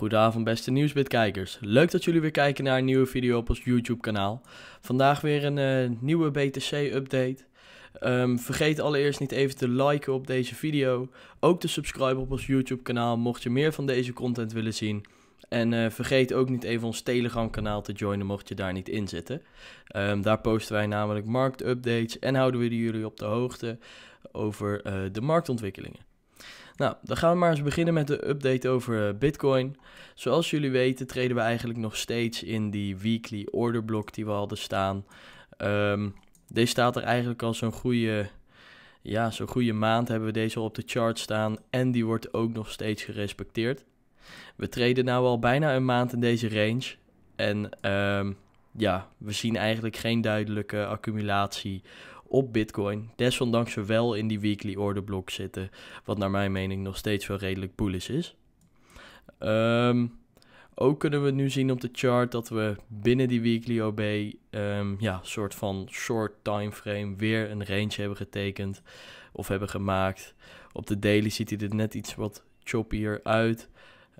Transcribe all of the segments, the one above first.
Goedenavond beste Nieuwsbitkijkers. Leuk dat jullie weer kijken naar een nieuwe video op ons YouTube kanaal. Vandaag weer een eh, nieuwe BTC update. Ehm, vergeet allereerst niet even te liken op deze video. Ook te subscriben op ons YouTube kanaal mocht je meer van deze content willen zien. En eh, vergeet ook niet even ons Telegram kanaal te joinen mocht je daar niet in zitten. Ehm, daar posten wij namelijk marktupdates en houden we jullie op de hoogte over eh, de marktontwikkelingen. Nou, dan gaan we maar eens beginnen met de update over eh, Bitcoin. Zoals jullie weten treden we eigenlijk nog steeds in die weekly order block die we hadden staan. Ehm, deze staat er eigenlijk al zo'n goede, ja, zo'n goede maand hebben we deze al op de chart staan en die wordt ook nog steeds gerespecteerd. We treden nu al bijna een maand in deze range en ehm, ja, we zien eigenlijk geen duidelijke accumulatie op Bitcoin, desondanks ze wel in die weekly order block zitten, wat naar mijn mening nog steeds wel redelijk bullish is. Ehm, ook kunnen we nu zien op de chart dat we binnen die weekly OB ehm, ja, soort van short time frame weer een range hebben getekend of hebben gemaakt. Op de daily ziet hij er net iets wat choppier uit.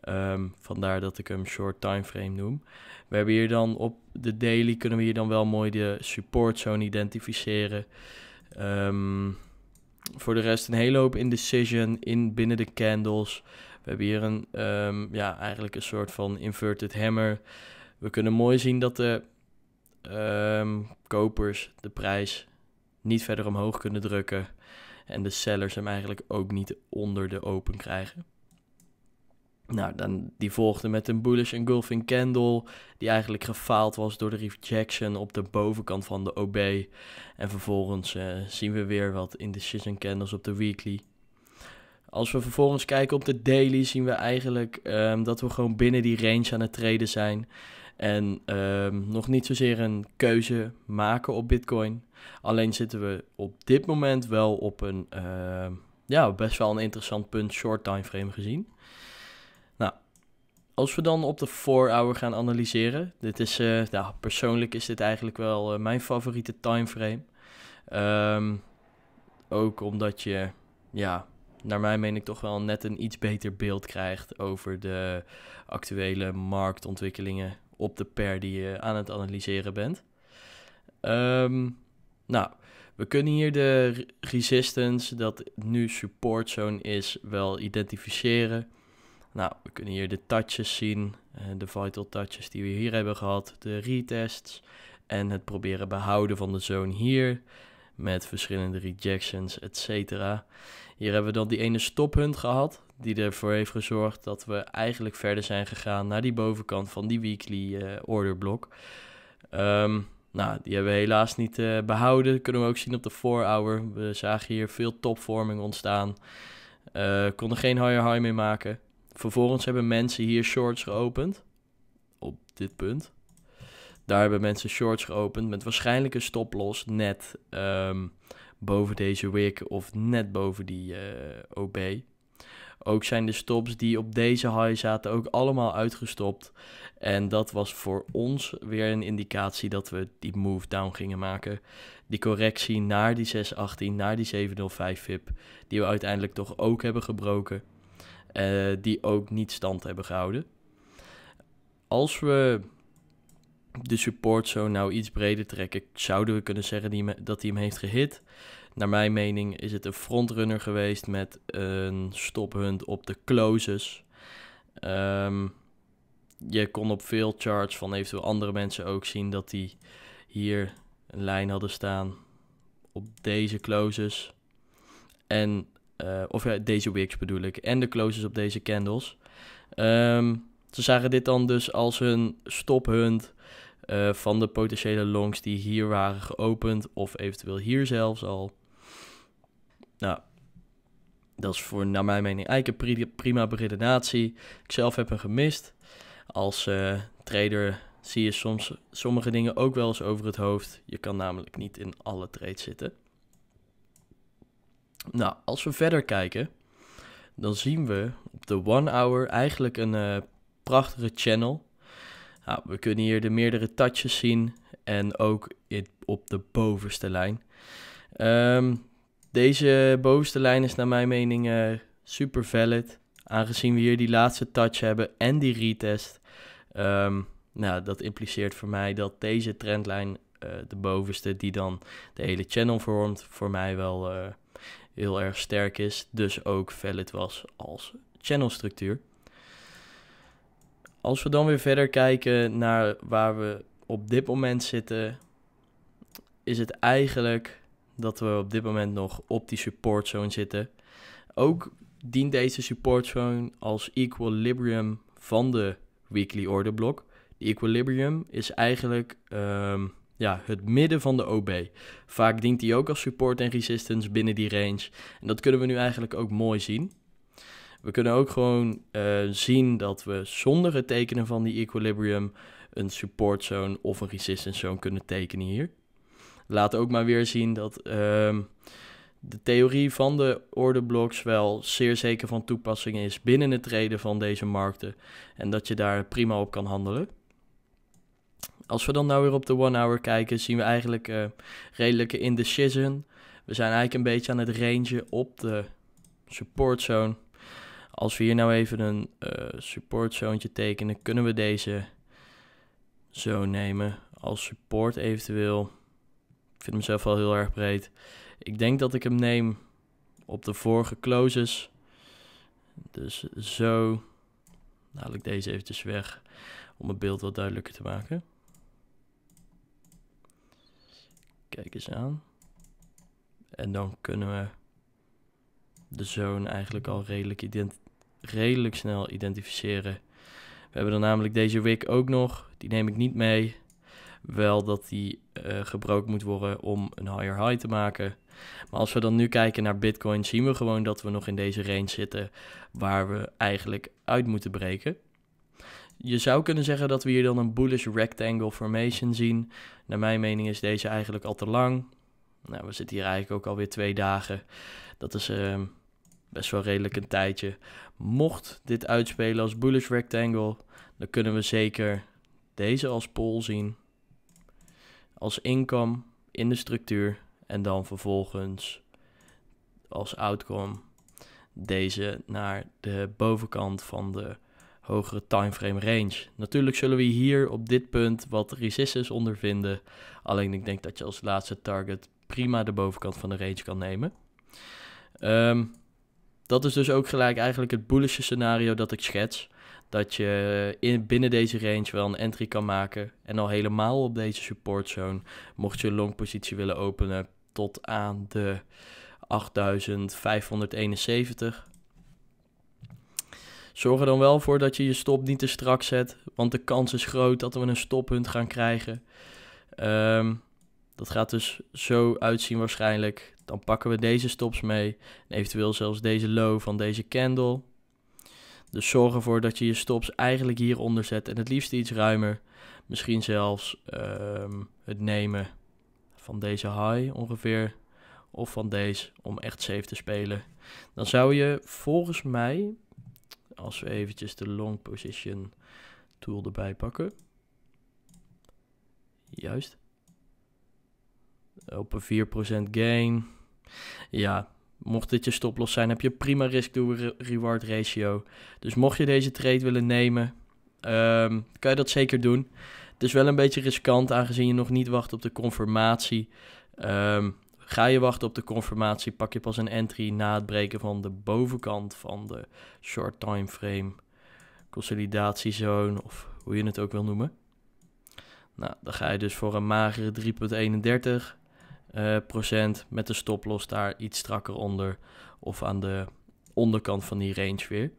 Ehm, vandaar dat ik hem short timeframe noem. We hebben hier dan op de daily kunnen we hier dan wel mooi de support supportzone identificeren. Ehm, voor de rest een hele hoop indecision in binnen de candles. We hebben hier een, ehm, ja, eigenlijk een soort van inverted hammer. We kunnen mooi zien dat de kopers de prijs niet verder omhoog kunnen drukken. En de sellers hem eigenlijk ook niet onder de open krijgen. Nou, dan, die volgde met een bullish engulfing candle, die eigenlijk gefaald was door de rejection op de bovenkant van de OB. En vervolgens eh, zien we weer wat indecision candles op de weekly. Als we vervolgens kijken op de daily, zien we eigenlijk ehm, dat we gewoon binnen die range aan het treden zijn. En ehm, nog niet zozeer een keuze maken op Bitcoin. Alleen zitten we op dit moment wel op een ehm, ja, best wel een interessant punt, short time frame gezien. Als we dan op de 4-hour gaan analyseren. Dit is, uh, persoonlijk is dit eigenlijk wel eh, mijn favoriete timeframe. Ehm, ook omdat je, ja, naar mijn mening toch wel net een iets beter beeld krijgt over de actuele marktontwikkelingen op de per die je aan het analyseren bent. Ehm, nou, we kunnen hier de resistance, dat nu support zone is, wel identificeren. Nou, we kunnen hier de touches zien, eh, de vital touches die we hier hebben gehad, de retests en het proberen behouden van de zone hier met verschillende rejections, etc. Hier hebben we dan die ene stophunt gehad, die ervoor heeft gezorgd dat we eigenlijk verder zijn gegaan naar die bovenkant van die weekly uh, order ehm, nou, die hebben we helaas niet eh, behouden. Dat kunnen we ook zien op de 4-hour. We zagen hier veel topvorming ontstaan. Uh, konden geen higher high mee maken. Vervolgens hebben mensen hier shorts geopend. Op dit punt. Daar hebben mensen shorts geopend met waarschijnlijk een stoploss net ehm, boven deze wick of net boven die eh, OB. Ook zijn de stops die op deze high zaten ook allemaal uitgestopt. En dat was voor ons weer een indicatie dat we die move down gingen maken. Die correctie naar die 618, naar die 705 VIP, die we uiteindelijk toch ook hebben gebroken. Eh, die ook niet stand hebben gehouden. Als we de support zo nou iets breder trekken, zouden we kunnen zeggen die, dat hij hem heeft gehit. Naar mijn mening is het een frontrunner geweest met een stophunt op de closes. Ehm, je kon op veel charts van eventueel andere mensen ook zien dat die hier een lijn hadden staan op deze closes. En eh, of ja, deze weeks bedoel ik. En de closes op deze candles. Ehm, ze zagen dit dan dus als hun stophunt uh, eh, van de potentiële longs die hier waren geopend. Of eventueel hier zelfs al. Nou, dat is voor, naar mijn mening eigenlijk een prima beredenatie. Ik zelf heb hem gemist. Als eh, trader zie je soms sommige dingen ook wel eens over het hoofd. Je kan namelijk niet in alle trades zitten. Nou, als we verder kijken, dan zien we op de One Hour eigenlijk een eh, prachtige channel. Nou, we kunnen hier de meerdere touches zien en ook op de bovenste lijn. Ehm, deze bovenste lijn is naar mijn mening eh, super valid. Aangezien we hier die laatste touch hebben en die retest. Ehm, nou, dat impliceert voor mij dat deze trendlijn, eh, de bovenste, die dan de hele channel vormt, voor mij wel heel erg sterk is, dus ook valid was als channelstructuur. Als we dan weer verder kijken naar waar we op dit moment zitten, is het eigenlijk dat we op dit moment nog op die support zone zitten. Ook dient deze support zone als equilibrium van de weekly order block. De equilibrium is eigenlijk ehm, ja, het midden van de OB. Vaak dient hij ook als support en resistance binnen die range. En dat kunnen we nu eigenlijk ook mooi zien. We kunnen ook gewoon eh, zien dat we zonder het tekenen van die equilibrium een support zone of een resistance zone kunnen tekenen hier. Laat ook maar weer zien dat ehm, de theorie van de order blocks wel zeer zeker van toepassing is binnen het treden van deze markten. En dat je daar prima op kan handelen als we dan nou weer op de one hour kijken, zien we eigenlijk eh, redelijke indecision. We zijn eigenlijk een beetje aan het rangen op de support zone. Als we hier nou even een uh, eh, support zoontje tekenen, kunnen we deze zo nemen als support eventueel. Ik vind hem zelf wel heel erg breed. Ik denk dat ik hem neem op de vorige closes. Dus zo. Dan haal ik deze eventjes weg om het beeld wat duidelijker te maken. Kijk eens aan. En dan kunnen we de zoon eigenlijk al redelijk, redelijk snel identificeren. We hebben dan namelijk deze wick ook nog. Die neem ik niet mee. Wel dat die eh, gebroken moet worden om een higher high te maken. Maar als we dan nu kijken naar Bitcoin, zien we gewoon dat we nog in deze range zitten waar we eigenlijk uit moeten breken. Je zou kunnen zeggen dat we hier dan een bullish rectangle formation zien. Naar mijn mening is deze eigenlijk al te lang. Nou, we zitten hier eigenlijk ook alweer twee dagen. Dat is ehm, best wel redelijk een tijdje. Mocht dit uitspelen als bullish rectangle, dan kunnen we zeker deze als pol zien. Als income in de structuur. En dan vervolgens als outcome deze naar de bovenkant van de hogere timeframe range. Natuurlijk zullen we hier op dit punt wat resistance ondervinden. Alleen ik denk dat je als laatste target prima de bovenkant van de range kan nemen. Ehm, dat is dus ook gelijk eigenlijk het bullische scenario dat ik schets. Dat je in, binnen deze range wel een entry kan maken. En al helemaal op deze supportzone. Mocht je een long positie willen openen tot aan de 8571 zorg er dan wel voor dat je je stop niet te strak zet. Want de kans is groot dat we een stoppunt gaan krijgen. Ehm, dat gaat dus zo uitzien waarschijnlijk. Dan pakken we deze stops mee. eventueel zelfs deze low van deze candle. Dus zorg ervoor dat je je stops eigenlijk hieronder zet. En het liefst iets ruimer. Misschien zelfs ehm, het nemen van deze high ongeveer. Of van deze om echt safe te spelen. Dan zou je volgens mij als we eventjes de long position tool erbij pakken. Juist. Op een 4% gain. Ja, mocht dit je stoploss zijn, heb je prima risk to reward ratio. Dus mocht je deze trade willen nemen, ehm, kan je dat zeker doen. Het is wel een beetje riskant aangezien je nog niet wacht op de confirmatie. Ehm, Ga je wachten op de confirmatie, pak je pas een entry na het breken van de bovenkant van de short time frame consolidatiezone of hoe je het ook wil noemen. Nou, dan ga je dus voor een magere 3,31 eh, procent met de stoploss daar iets strakker onder of aan de onderkant van die range weer.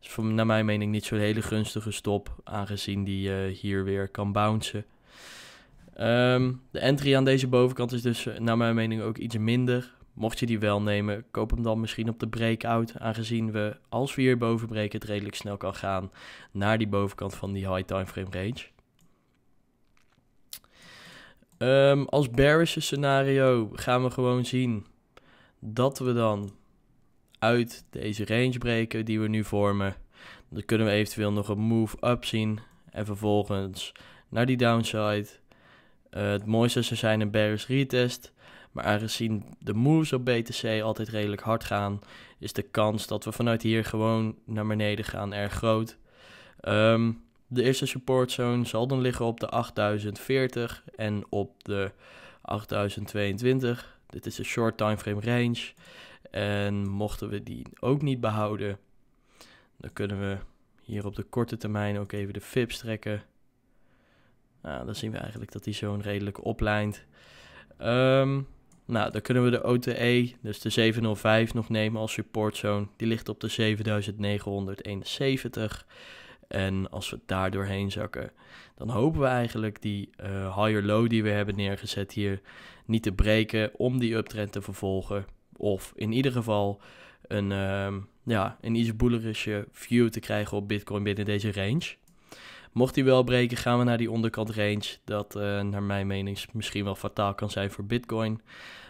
voor, naar mijn mening niet zo'n hele gunstige stop, aangezien die uh, hier weer kan bouncen. Ehm, de entry aan deze bovenkant is dus eh, naar mijn mening ook iets minder. Mocht je die wel nemen, koop hem dan misschien op de breakout. Aangezien we, als we hier boven breken, het redelijk snel kan gaan naar die bovenkant van die high time frame range. Ehm, als bearish scenario gaan we gewoon zien dat we dan uit deze range breken die we nu vormen. Dan kunnen we eventueel nog een move up zien en vervolgens naar die downside eh, het mooiste zou zijn een bearish retest. Maar aangezien de moves op BTC altijd redelijk hard gaan, is de kans dat we vanuit hier gewoon naar beneden gaan erg groot. Ehm, de eerste supportzone zal dan liggen op de 8040 en op de 8022. Dit is een short time frame range. En mochten we die ook niet behouden, dan kunnen we hier op de korte termijn ook even de FIPS trekken. Nou, dan zien we eigenlijk dat hij zo'n redelijk oplijnt. Ehm, nou, dan kunnen we de OTE, dus de 705, nog nemen als supportzone. Die ligt op de 7971. En als we daar doorheen zakken, dan hopen we eigenlijk die eh, higher low die we hebben neergezet hier niet te breken om die uptrend te vervolgen. Of in ieder geval een, ehm, ja, een iets bullerische view te krijgen op Bitcoin binnen deze range. Mocht hij wel breken, gaan we naar die onderkant range. Dat eh, naar mijn mening misschien wel fataal kan zijn voor Bitcoin.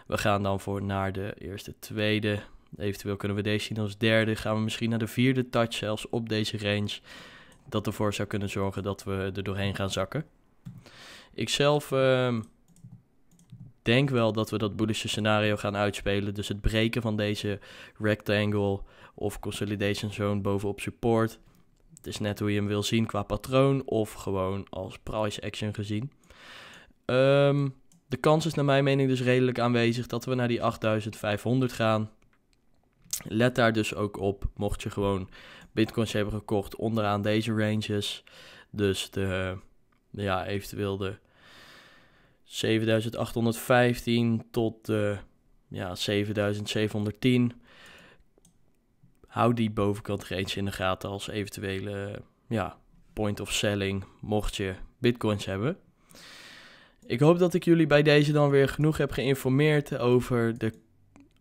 We gaan dan voor naar de eerste, tweede. Eventueel kunnen we deze zien als derde. Gaan we misschien naar de vierde touch zelfs op deze range. Dat ervoor zou kunnen zorgen dat we er doorheen gaan zakken. Ik zelf ehm, denk wel dat we dat bullische scenario gaan uitspelen. Dus het breken van deze rectangle of consolidation zone bovenop support het is net hoe je hem wil zien qua patroon of gewoon als price action gezien. Ehm, de kans is naar mijn mening dus redelijk aanwezig dat we naar die 8500 gaan. Let daar dus ook op, mocht je gewoon bitcoins hebben gekocht onderaan deze ranges. Dus de, ja, eventueel de 7815 tot de ja, 7710 hou die bovenkant reeds in de gaten als eventuele ja, point of selling mocht je bitcoins hebben. Ik hoop dat ik jullie bij deze dan weer genoeg heb geïnformeerd over de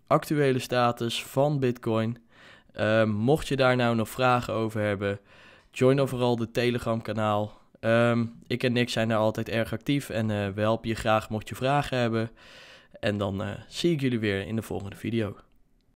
actuele status van Bitcoin. Ehm, mocht je daar nou nog vragen over hebben, join overal de Telegram kanaal. Ehm, ik en Nick zijn daar altijd erg actief en eh, we helpen je graag mocht je vragen hebben. En dan eh, zie ik jullie weer in de volgende video.